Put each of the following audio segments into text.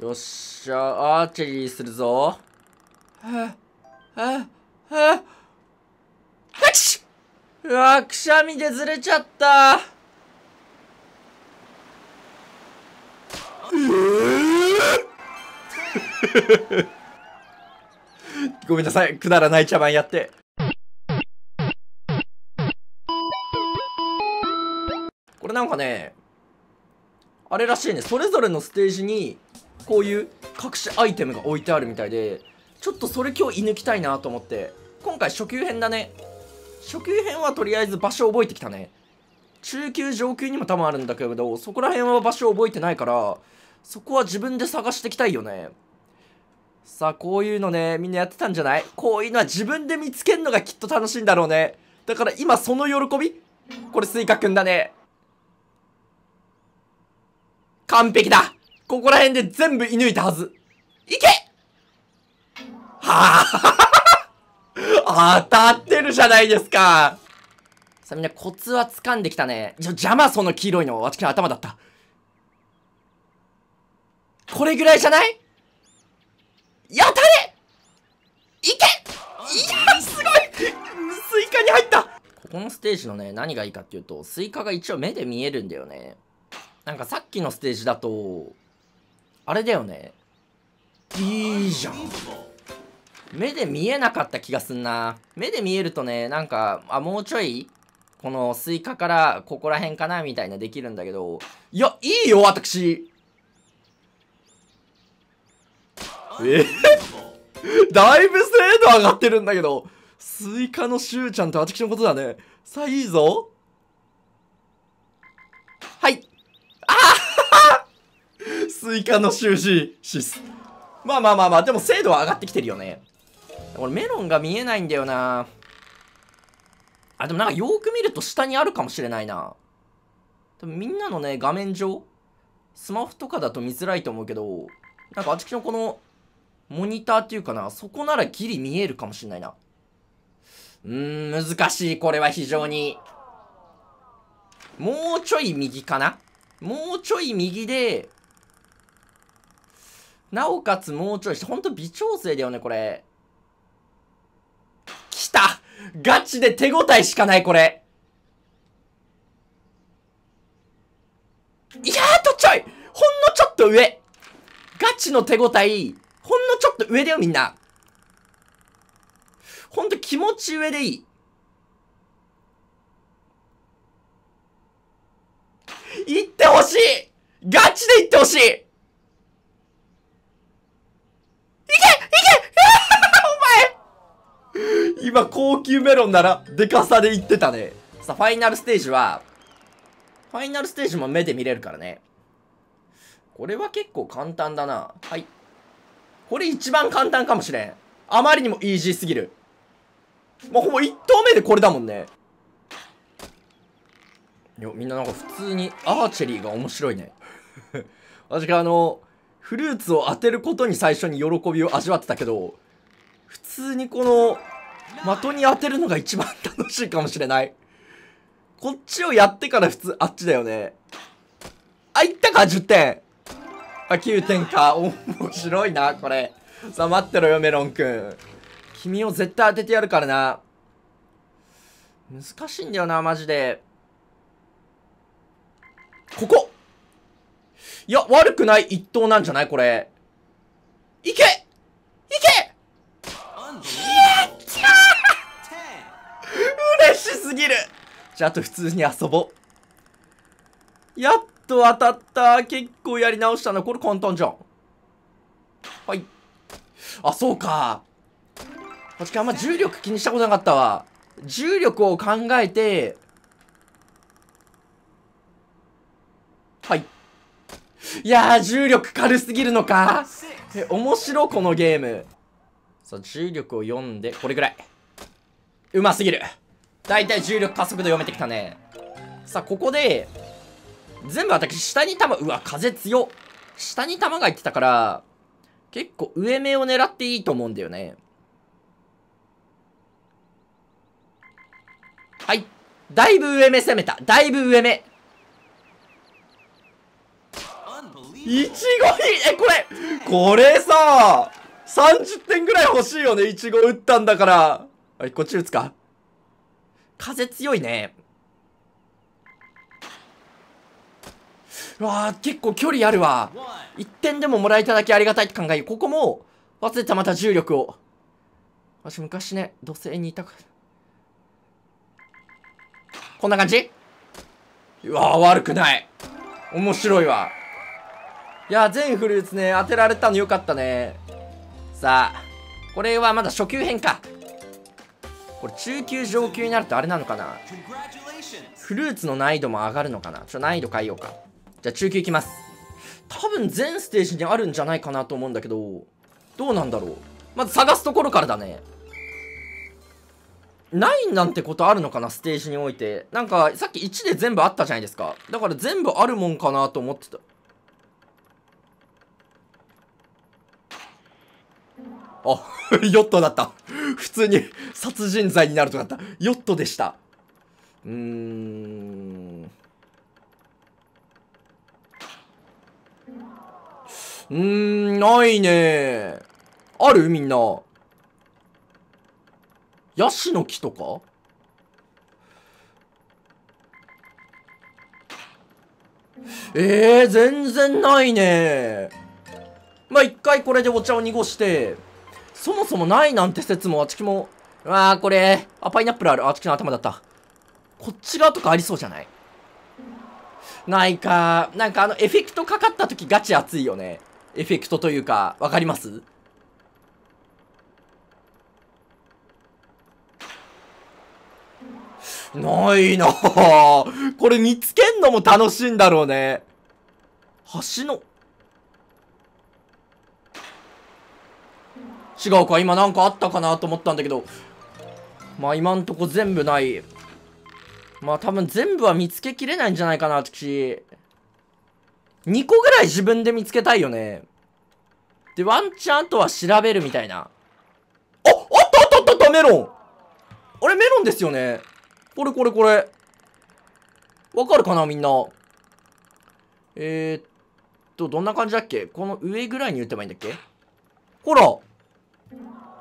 よっしゃ、アーチェリーするぞ。はぁ、はぁ、はぁ、はちうわくしゃみでずれちゃったごめんなさい、くだらない茶番やって。これなんかね、あれらしいね、それぞれのステージにこういう隠しアイテムが置いてあるみたいでちょっとそれ今日居抜きたいなと思って今回初級編だね初級編はとりあえず場所覚えてきたね中級上級にも多分あるんだけどそこら辺は場所覚えてないからそこは自分で探してきたいよねさあこういうのねみんなやってたんじゃないこういうのは自分で見つけるのがきっと楽しいんだろうねだから今その喜びこれスイカくんだね完璧だここら辺で全部射抜いたはず。いけはぁ当たってるじゃないですか。さあみんなコツは掴んできたね。ちょ、邪魔その黄色いの。わちきの頭だった。これぐらいじゃないやたれいけいやすごいスイカに入ったここのステージのね、何がいいかっていうと、スイカが一応目で見えるんだよね。なんかさっきのステージだと、あれだよねいいじゃん目で見えなかった気がすんな目で見えるとねなんかあもうちょいこのスイカからここら辺かなみたいなできるんだけどいやいいよ私え だいぶ精度上がってるんだけどスイカのしゅうちゃんって私のことだねさあいいぞはいスイカの収支シス。まあまあまあまあ、でも精度は上がってきてるよね。俺、メロンが見えないんだよな。あ、でもなんかよく見ると下にあるかもしれないな。多分みんなのね、画面上、スマホとかだと見づらいと思うけど、なんかあちきのこの、モニターっていうかな、そこならギリ見えるかもしれないな。うーん、難しい。これは非常に。もうちょい右かなもうちょい右で、なおかつもうちょいして、ほんと微調整だよね、これ。来たガチで手応えしかない、これ。いやーとちょいほんのちょっと上ガチの手応え、ほんのちょっと上だよ、みんな。ほんと気持ち上でいい。言ってほしいガチで言ってほしい高級メロンなら、でかさで言ってたね。さあ、ファイナルステージは、ファイナルステージも目で見れるからね。これは結構簡単だな。はい。これ一番簡単かもしれん。あまりにもイージーすぎる。もうほぼ1投目でこれだもんね。よ、みんななんか普通にアーチェリーが面白いね。私があの、フルーツを当てることに最初に喜びを味わってたけど、普通にこの、的に当てるのが一番楽しいかもしれない。こっちをやってから普通、あっちだよね。あ、いったか、10点。あ、9点か。面白いな、これ。さあ、待ってろよ、メロンくん。君を絶対当ててやるからな。難しいんだよな、マジで。ここいや、悪くない一等なんじゃないこれ。いけじゃあ、あと普通に遊ぼう。やっと当たった。結構やり直したな。これ簡単じゃん。はい。あ、そうか。確かあんま重力気にしたことなかったわ。重力を考えて、はい。いや重力軽すぎるのか。え、面白、このゲーム。さあ、重力を読んで、これぐらい。うますぎる。大体重力加速度読めてきたね。さあ、ここで、全部私、下に弾、うわ、風強下に弾がいってたから、結構上目を狙っていいと思うんだよね。はい。だいぶ上目攻めた。だいぶ上目。いちごいえ、これ、これさ、30点ぐらい欲しいよね。いちご打ったんだから。はい、こっち打つか。風強いね。うわあ結構距離あるわ。1点でももらえただけありがたいって考えここも、忘れたまた重力を。私昔ね、土星にいたから。こんな感じうわ悪くない。面白いわ。いや全フルーツね、当てられたのよかったね。さあ、これはまだ初級編か。これ中級上級になるとあれなのかなフルーツの難易度も上がるのかなちょっと難易度変えようか。じゃあ中級いきます。多分全ステージにあるんじゃないかなと思うんだけど、どうなんだろう。まず探すところからだね。9なんてことあるのかなステージにおいて。なんか、さっき1で全部あったじゃないですか。だから全部あるもんかなと思ってた。あ、ヨットだった。普通に殺人罪になるとかだった。ヨットでした。うーん。うーん、ないねあるみんな。ヤシの木とかええー、全然ないねまあ、一回これでお茶を濁して、そもそもないなんて説も、あちきも、うわー、これ、あ、パイナップルある。あちきの頭だった。こっち側とかありそうじゃないないかなんかあの、エフェクトかかった時ガチ熱いよね。エフェクトというか、わかりますないなこれ見つけんのも楽しいんだろうね。橋の違うか今なんかあったかなと思ったんだけどまあ今んとこ全部ないまあ多分全部は見つけきれないんじゃないかな私2個ぐらい自分で見つけたいよねでワンチャンとは調べるみたいなああったあったあったメロンあれメロンですよねこれこれこれわかるかなみんなえー、っとどんな感じだっけこの上ぐらいに打てばいいんだっけほら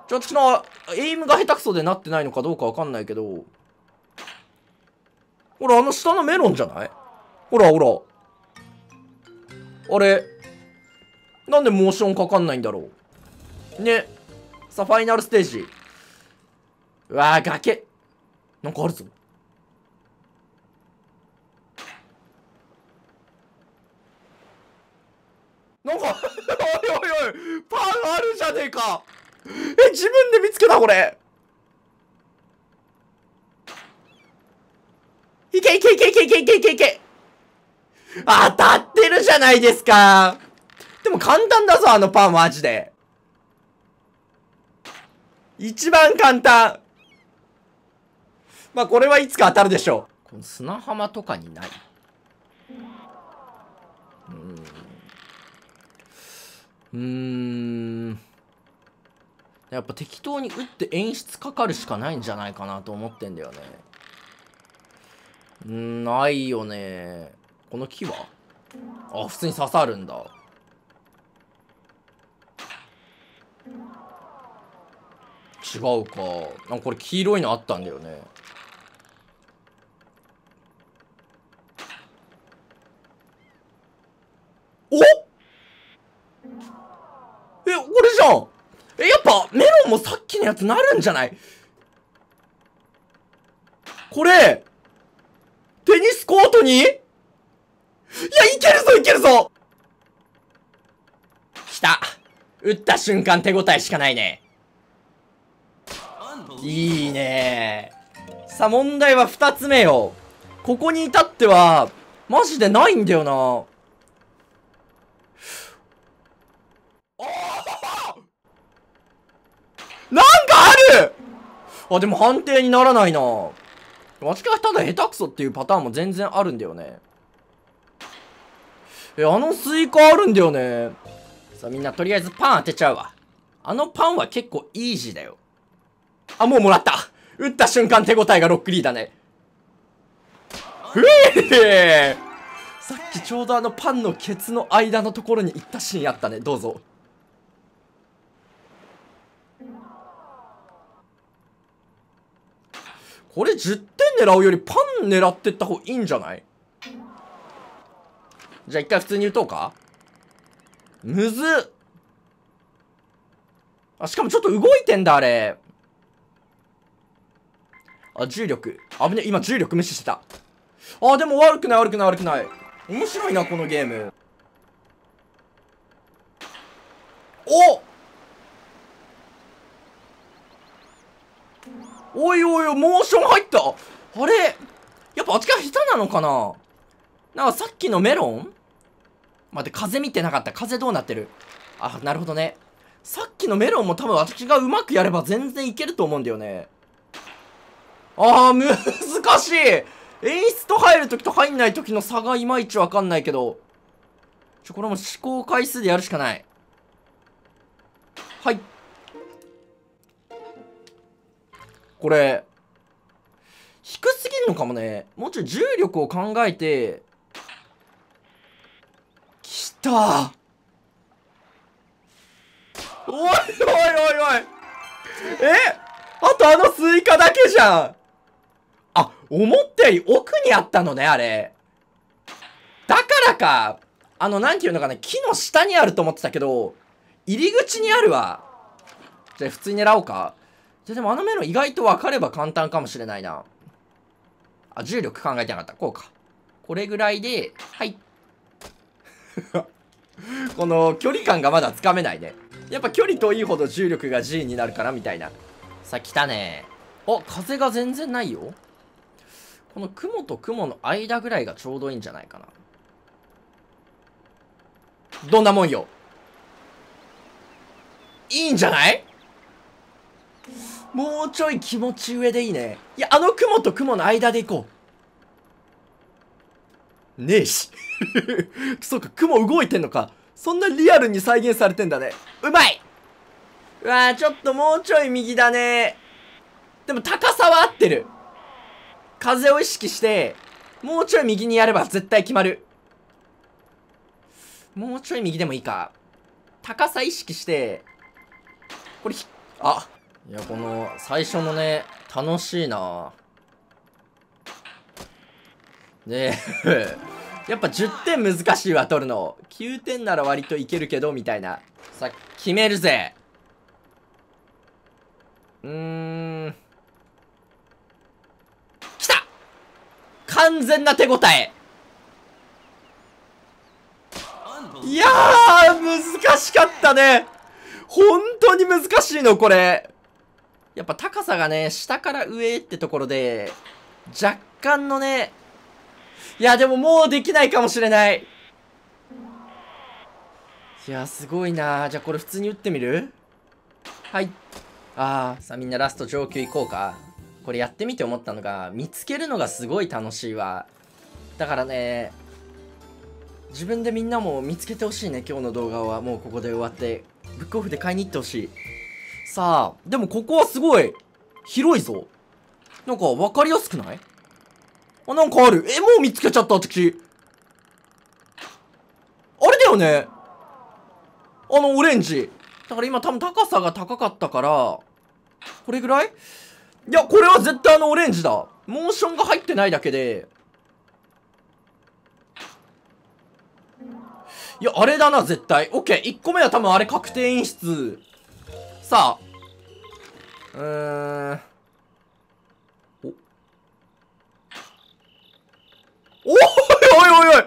ちょっとのエイムが下手くそでなってないのかどうかわかんないけど。ほら、あの下のメロンじゃないほらほら。あれ。なんでモーションかかんないんだろう。ね。さあ、ファイナルステージ。うわぁ、崖。なんかあるぞ。なんか おいおいおい、パンあるじゃねえかえ、自分で見つけた、これ。いけいけいけいけいけいけいけいけ。当たってるじゃないですか。でも簡単だぞ、あのパンマジで。一番簡単。まあ、これはいつか当たるでしょう。この砂浜とかにない。うん。うーん。やっぱ適当に打って演出かかるしかないんじゃないかなと思ってんだよねんないよねこの木はあ普通に刺さるんだ違うかかこれ黄色いのあったんだよねなやつなるんじゃないこれ、テニスコートにいや、いけるぞ、いけるぞ来た。打った瞬間手応えしかないね。いいねさあ、問題は2つ目よ。ここに至っては、マジでないんだよな。あ、でも判定にならないな。私がただ下手くそっていうパターンも全然あるんだよね。え、あのスイカあるんだよね。さあみんなとりあえずパン当てちゃうわ。あのパンは結構イージーだよ。あ、もうもらった打った瞬間手応えがロックリーだね。ふぅーさっきちょうどあのパンのケツの間のところに行ったシーンあったね。どうぞ。これ10点狙うよりパン狙ってった方がいいんじゃないじゃあ一回普通に打とうかむずあ、しかもちょっと動いてんだ、あれ。あ、重力。危ね、今重力無視してた。あ、でも悪くない悪くない悪くない。面白いな、このゲーム。おおいおいおい、モーション入ったあれやっぱちが下手なのかななんかさっきのメロン待って、風見てなかった。風どうなってるあ、なるほどね。さっきのメロンも多分私がうまくやれば全然いけると思うんだよね。あー、難しい演出と入るときと入んないときの差がいまいちわかんないけど。ちょ、これも試行回数でやるしかない。入っこれ、低すぎるのかもね。もうちょい重力を考えて、きたおいおいおいおいえあとあのスイカだけじゃんあ、思ったより奥にあったのね、あれ。だからか。あの、なんていうのかな、木の下にあると思ってたけど、入り口にあるわ。じゃあ、普通に狙おうか。じゃでもあのメロ意外と分かれば簡単かもしれないな。あ、重力考えてなかった。こうか。これぐらいで、はい。この距離感がまだつかめないね。やっぱ距離といほど重力が G になるからみたいな。さあ来たね。あ、風が全然ないよ。この雲と雲の間ぐらいがちょうどいいんじゃないかな。どんなもんよ。いいんじゃないもうちょい気持ち上でいいね。いや、あの雲と雲の間で行こう。ねえし。そうか、雲動いてんのか。そんなリアルに再現されてんだね。うまいうわぁ、ちょっともうちょい右だね。でも高さは合ってる。風を意識して、もうちょい右にやれば絶対決まる。もうちょい右でもいいか。高さ意識して、これひ、あ、いや、この、最初のね、楽しいなねえ やっぱ10点難しいわ、取るの。9点なら割といけるけど、みたいな。さ、決めるぜ。うーん。きた完全な手応えいやー、難しかったね。本当に難しいの、これ。やっぱ高さがね、下から上ってところで、若干のね、いや、でももうできないかもしれない。いや、すごいなじゃあこれ普通に打ってみるはい。あー、さあみんなラスト上級行こうか。これやってみて思ったのが、見つけるのがすごい楽しいわ。だからね、自分でみんなも見つけてほしいね、今日の動画は。もうここで終わって。ブックオフで買いに行ってほしい。さあ、でもここはすごい、広いぞ。なんか、わかりやすくないあ、なんかある。え、もう見つけちゃった、私。あれだよね。あの、オレンジ。だから今多分高さが高かったから、これぐらいいや、これは絶対あのオレンジだ。モーションが入ってないだけで。いや、あれだな、絶対。オッケー。1個目は多分あれ確定演出。さあ。うーん。おおいおいおいおい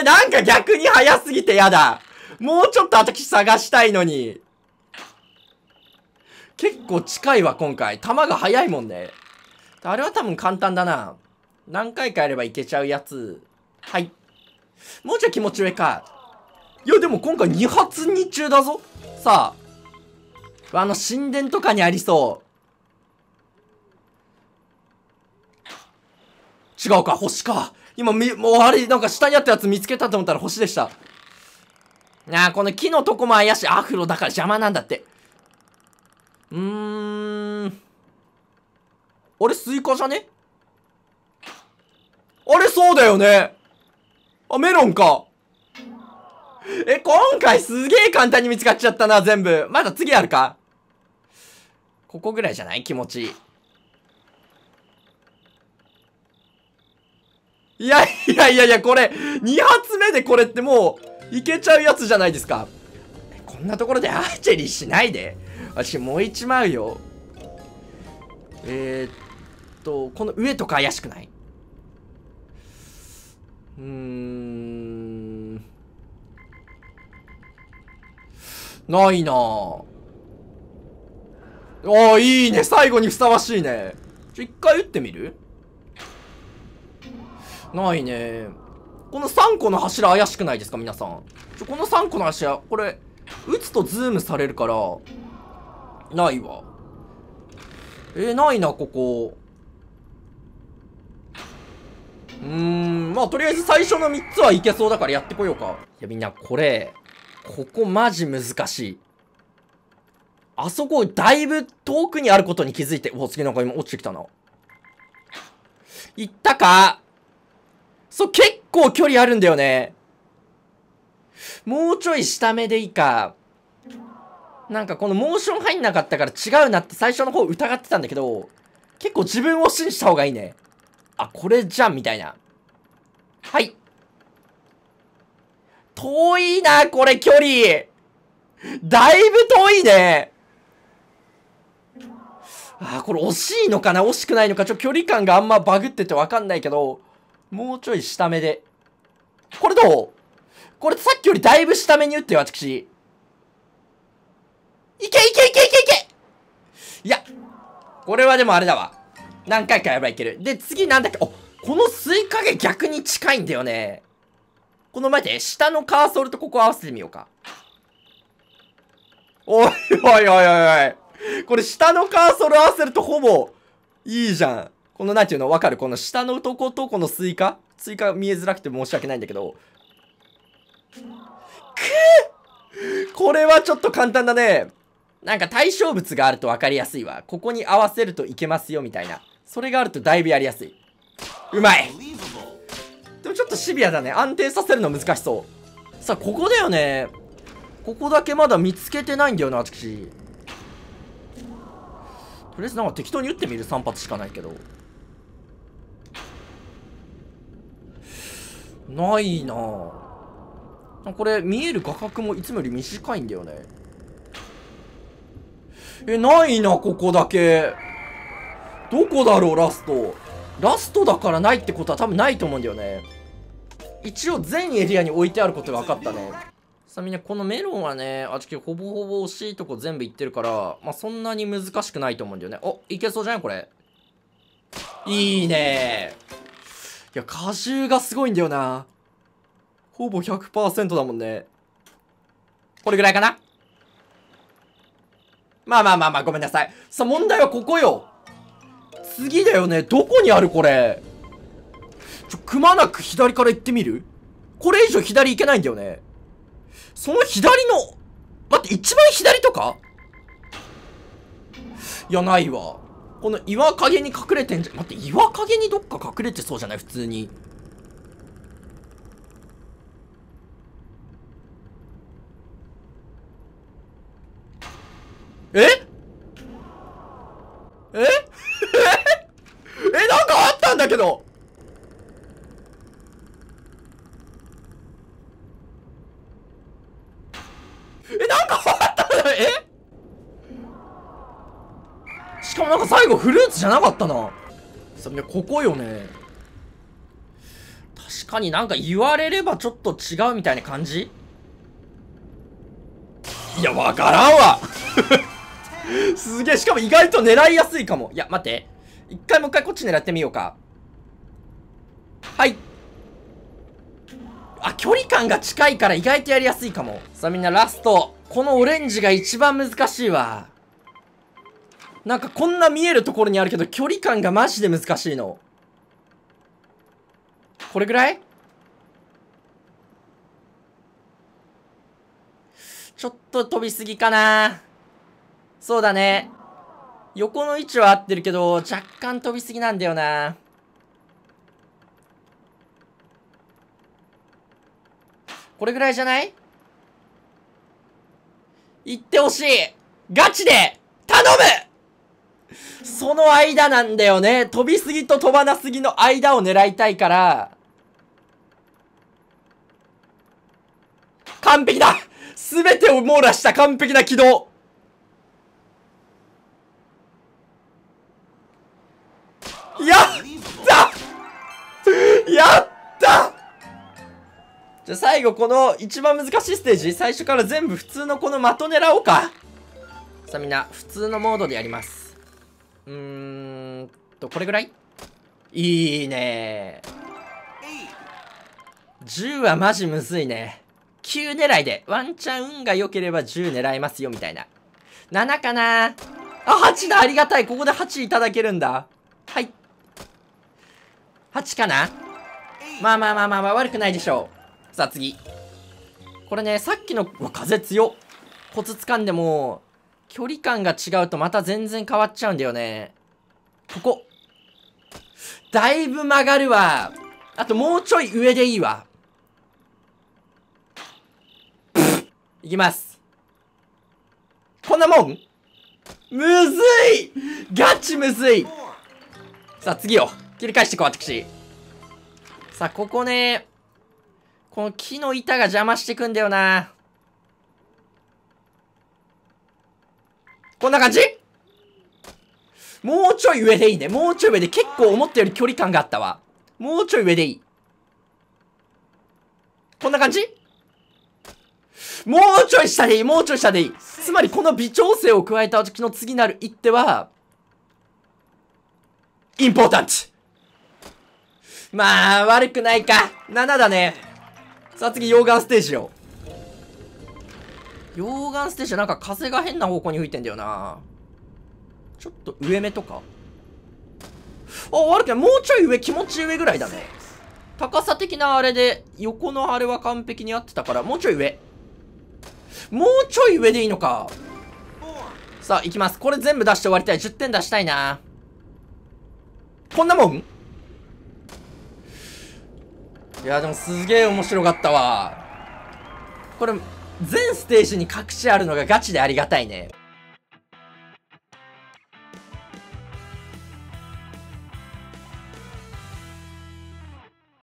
え、なんか逆に早すぎてやだ。もうちょっと私探したいのに。結構近いわ、今回。弾が速いもんね。あれは多分簡単だな。何回かやればいけちゃうやつ。はい。もうちょい気持ち上か。いや、でも今回2発2中だぞ。さあ。あの、神殿とかにありそう。違うか、星か。今、み、もうあれ、なんか下にあったやつ見つけたと思ったら星でした。なあ、この木のとこも怪しい。アフロだから邪魔なんだって。うーん。あれ、スイカじゃねあれ、そうだよね。あ、メロンか。え、今回すげえ簡単に見つかっちゃったな、全部。まだ次あるかここぐらいじゃない気持ちいい。いやいやいやいや、これ、2発目でこれってもう、いけちゃうやつじゃないですか。こんなところでアーチェリーしないで。私、燃えちまうよ。えー、っと、この上とか怪しくないうん。ないなぁ。おー、いいね。最後にふさわしいね。ちょ、一回打ってみるないねこの3個の柱怪しくないですか皆さん。ちょ、この3個の柱、これ、打つとズームされるから、ないわ。えー、ないな、ここ。うーん、まあ、とりあえず最初の3つはいけそうだからやってこようか。いや、みんな、これ、ここマジ難しい。あそこだいぶ遠くにあることに気づいて、お、次な子今落ちてきたな。行ったかそう、結構距離あるんだよね。もうちょい下目でいいか。なんかこのモーション入んなかったから違うなって最初の方疑ってたんだけど、結構自分を信じた方がいいね。あ、これじゃん、みたいな。はい。遠いな、これ距離。だいぶ遠いね。ああ、これ惜しいのかな惜しくないのかちょ、距離感があんまバグっててわかんないけど、もうちょい下目で。これどうこれさっきよりだいぶ下目に打ってよ、私。いけいけいけいけいけいや、これはでもあれだわ。何回かやればいける。で、次なんだっけお、このスイカが逆に近いんだよね。この前で下のカーソルとここ合わせてみようか。おいおいおいおいおい。これ下のカーソル合わせるとほぼいいじゃん。このなんていうのわかるこの下のとことこのスイカスイカ見えづらくて申し訳ないんだけど。くこれはちょっと簡単だね。なんか対象物があると分かりやすいわ。ここに合わせるといけますよみたいな。それがあるとだいぶやりやすい。うまいちょっとシビアだね。安定させるの難しそう。さあ、ここだよね。ここだけまだ見つけてないんだよな、私。とりあえずなんか適当に打ってみる。3発しかないけど。ないなこれ、見える画角もいつもより短いんだよね。え、ないな、ここだけ。どこだろう、ラスト。ラストだからないってことは多分ないと思うんだよね。一応全エリアに置いてあることが分かったね。さあみんなこのメロンはね、あちきほぼほぼ惜しいとこ全部いってるから、まあ、そんなに難しくないと思うんだよね。お、いけそうじゃないこれ。いいねいや、果汁がすごいんだよな。ほぼ100%だもんね。これぐらいかなまあまあまあまあ、ごめんなさい。さあ問題はここよ。次だよね。どこにあるこれ。ょ、くまなく左から行ってみるこれ以上左行けないんだよね。その左の、待って、一番左とかいや、ないわ。この岩陰に隠れてんじゃ、待って、岩陰にどっか隠れてそうじゃない普通に。えゃなかったな。それここよね。確かになんか言われればちょっと違うみたいな感じいや、わからんわ すげえ、しかも意外と狙いやすいかも。いや、待って。一回もう一回こっち狙ってみようか。はい。あ、距離感が近いから意外とやりやすいかも。さあみんなラスト。このオレンジが一番難しいわ。なんかこんな見えるところにあるけど、距離感がマジで難しいの。これぐらいちょっと飛びすぎかなそうだね。横の位置は合ってるけど、若干飛びすぎなんだよなこれぐらいじゃない行ってほしいガチで頼むその間なんだよね。飛びすぎと飛ばなすぎの間を狙いたいから。完璧だすべてを網羅した完璧な軌道やったやったじゃあ最後この一番難しいステージ最初から全部普通のこの的狙おうかさあみんな普通のモードでやりますうーんと、これぐらいいいね10はマジむずいね。9狙いで、ワンチャン運が良ければ10狙えますよ、みたいな。7かなあ、8だありがたいここで8いただけるんだ。はい。8かなまあまあまあまあまあ、悪くないでしょう。さあ次。これね、さっきの、うわ、風強コツ掴んでも、距離感が違うとまた全然変わっちゃうんだよね。ここ。だいぶ曲がるわ。あともうちょい上でいいわ。いきます。こんなもんむずいガチむずいさあ次よ。切り返してこう、私。さあ、ここね、この木の板が邪魔してくんだよな。こんな感じもうちょい上でいいね。もうちょい上で。結構思ったより距離感があったわ。もうちょい上でいい。こんな感じもうちょい下でいい。もうちょい下でいい。つまりこの微調整を加えた時の次なる一手は、インポータント。まあ、悪くないか。7だね。さあ次、溶岩ステージを。溶岩ステージなんか風が変な方向に吹いてんだよなちょっと上目とかあ悪くないもうちょい上気持ち上ぐらいだね高さ的なあれで横のあれは完璧に合ってたからもうちょい上もうちょい上でいいのかさあ行きますこれ全部出して終わりたい10点出したいなこんなもんいやでもすげえ面白かったわこれ全ステージに隠しあるのがガチでありがたいね。